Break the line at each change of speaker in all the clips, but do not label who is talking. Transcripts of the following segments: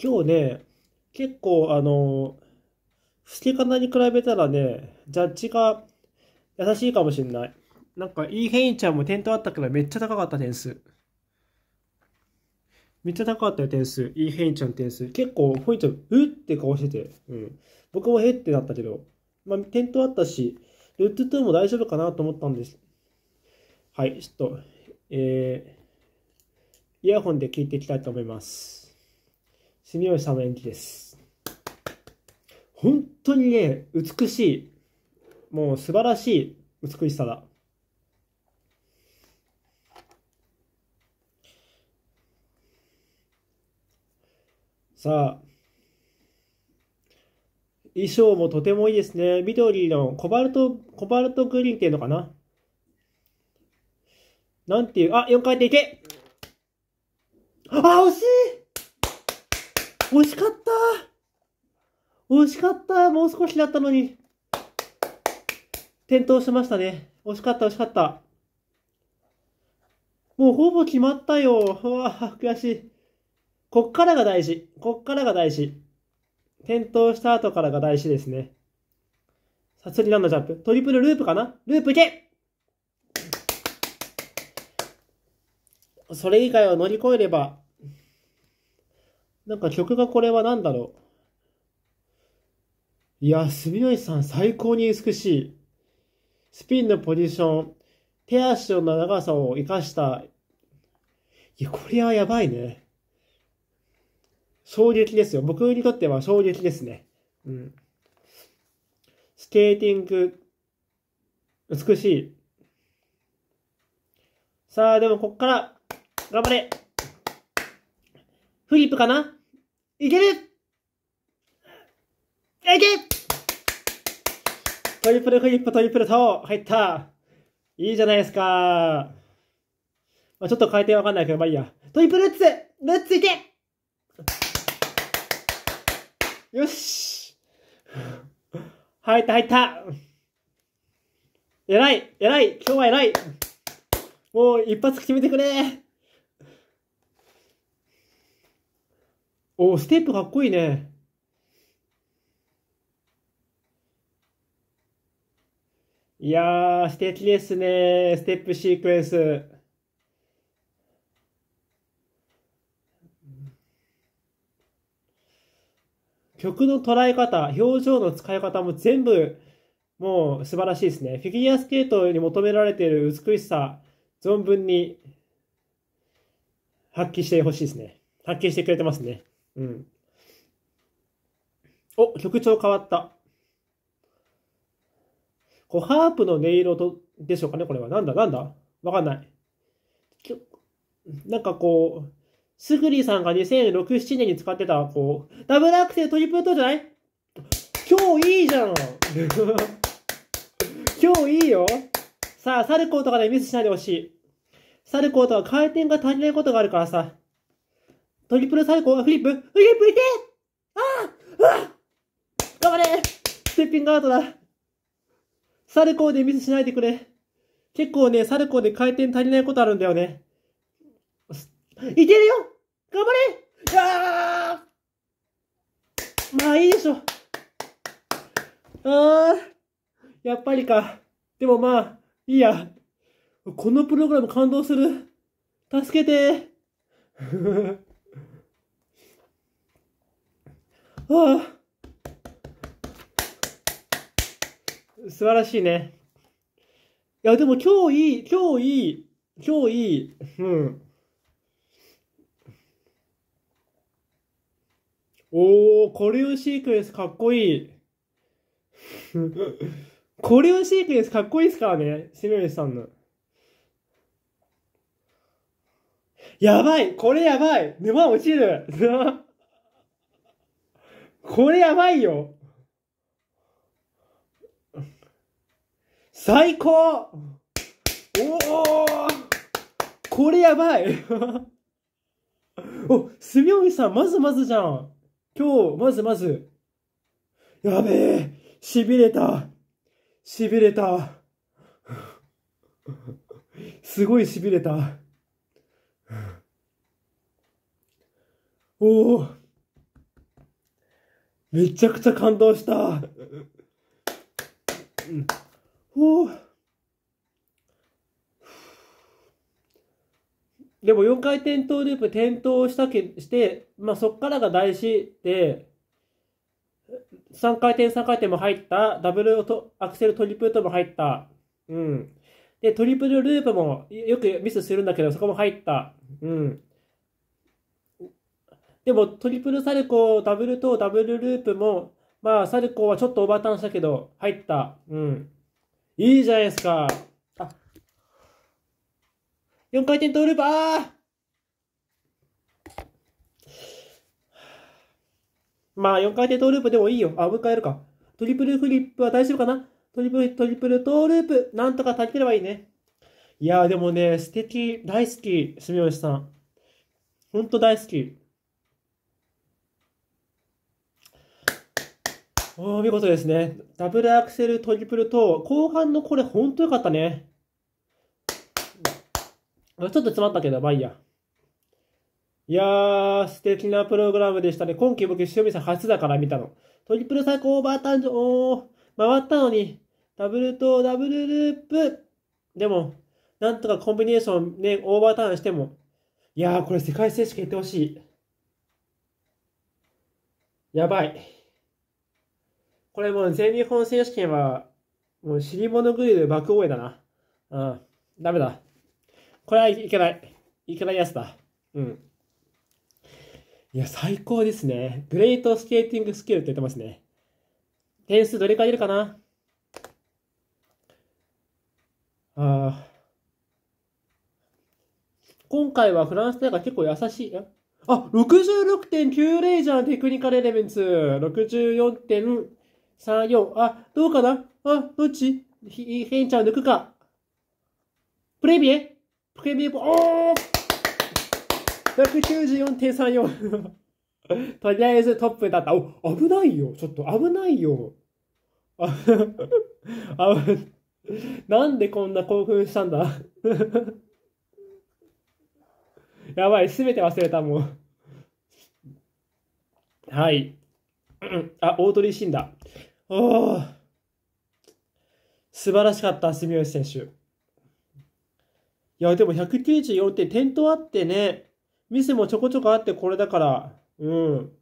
今日ね、結構あの、スけカに比べたらね、ジャッジが優しいかもしれない。なんか、イーヘインちゃんも点灯あったけど、めっちゃ高かった点数。めっちゃ高かったよ、点数。イーヘインちゃん点数。結構、ポイント、うって顔してて。うん。僕もへってなったけど、まあ、点灯あったし、ルッツ2も大丈夫かなと思ったんです。はい、ちょっと、えー、イヤホンで聞いていきたいと思います。住吉さんの演技です。本当にね、美しい。もう素晴らしい美しさだ。さあ、衣装もとてもいいですね。緑のコバルト、コバルトグリーンっていうのかななんていう、あ、4回転いけあ、惜しい惜しかった惜しかったもう少しだったのに。転倒しましたね。惜しかった、惜しかった。もうほぼ決まったよ。うわ悔しい。こっからが大事。こっからが大事。転倒した後からが大事ですね。さあ、次何のジャンプ。トリプルループかなループいけそれ以外を乗り越えればなんか曲がこれは何だろう。いや、住吉さん最高に美しい。スピンのポジション、手足の長さを生かした。いや、これはやばいね。衝撃ですよ。僕にとっては衝撃ですね。うん。スケーティング、美しい。さあ、でもこっから、頑張れフリップかないけるいけトリプルフリップ、トリプルトー入ったいいじゃないですかまあ、ちょっと回転わかんないけど、まあいいや。トリプルルッツルッツいけよし入った入った偉い偉い今日は偉いもう一発決めてくれおステップかっこいいね。いやー、素敵ですね。ステップシークエンス。曲の捉え方、表情の使い方も全部、もう素晴らしいですね。フィギュアスケートに求められている美しさ、存分に発揮してほしいですね。発揮してくれてますね。うん。お、曲調変わった。こう、ハープの音色とでしょうかね、これは。なんだ、なんだわかんない。なんかこう、すぐりさんが2006、7年に使ってた、こう、ダブルアクセルトリプルトじゃない今日いいじゃん 今日いいよさあ、サルコーとかでミスしないでほしい。サルコーとは回転が足りないことがあるからさ、トリプルサ最コはフリップフリップいけああ頑張れステッピングアウトだサルコーでミスしないでくれ。結構ね、サルコーで回転足りないことあるんだよね。いけるよ頑張れやあ。まあいいでしょ。ああやっぱりか。でもまあ、いいや。このプログラム感動する。助けてはあ素晴らしいね。いや、でも今日いい、今日いい、今日いい、うん。おお、コリオシークエンスかっこいい。コリオシークエンスかっこいいっすからね、シメルさんの。やばいこれやばい沼落ちる これやばいよ。最高おおこれやばい お、すみおみさん、まずまずじゃん。今日、まずまず。やべえ、しびれた。しびれた。すごいしびれた。おおめちゃくちゃ感動した。うん、でも4回転倒ループ転倒したけして、まあ、そこからが大事で、3回転3回転も入った、ダブルとアクセルトリプルトも入った。うん。で、トリプルループもよくミスするんだけど、そこも入った。うん。でもトリプルサルコー、ダブルトウ、ダブルループも、まあサルコーはちょっとオーバーターンしたけど、入った。うん。いいじゃないですか。あ。4回転トーループ、あまあ4回転トーループでもいいよ。あ、もう一回やるか。トリプルフリップは大丈夫かなトリプル、トリプルトーループ、なんとか足りてればいいね。いやーでもね、素敵、大好き、住吉さん。ほんと大好き。お見事ですね。ダブルアクセル、トリプルと、後半のこれほんとよかったね。ちょっと詰まったけど、まあいいや。いやー、素敵なプログラムでしたね。今季僕、塩見さん初だから見たの。トリプルサ最高オーバーターン上、回ったのに、ダブルとダブルループ。でも、なんとかコンビネーションね、オーバーターンしても。いやー、これ世界選手権やってほしい。やばい。これもう全日本選手権は、もう尻物食いで爆応援だな。うん。ダメだ。これはいけない。いけないやつだ。うん。いや、最高ですね。グレートスケーティングスキルって言ってますね。点数どれくらい出るかなああ。今回はフランス大会結構優しい。あ、66.90じゃん、テクニカルエレメンツ。64. 3、4。あ、どうかなあ、どっちひ、ひんちゃん抜くか。プレビエプレビエ、おー !194.34 とりあえずトップだった。お、危ないよ。ちょっと危ないよ。あなんでこんな興奮したんだ やばい、すべて忘れた、もう。はい。あ、大鳥死んだ。お素晴らしかった、住吉選手。いや、でも194点、点灯あってね、ミスもちょこちょこあってこれだから、うん。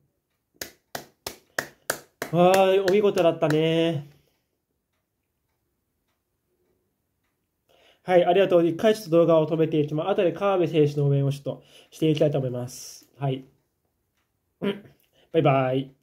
はい、お見事だったね。はい、ありがとう。一回ちょっと動画を止めていきます。あとで川辺選手の応援をちょっとしていきたいと思います。はい。バイバイ。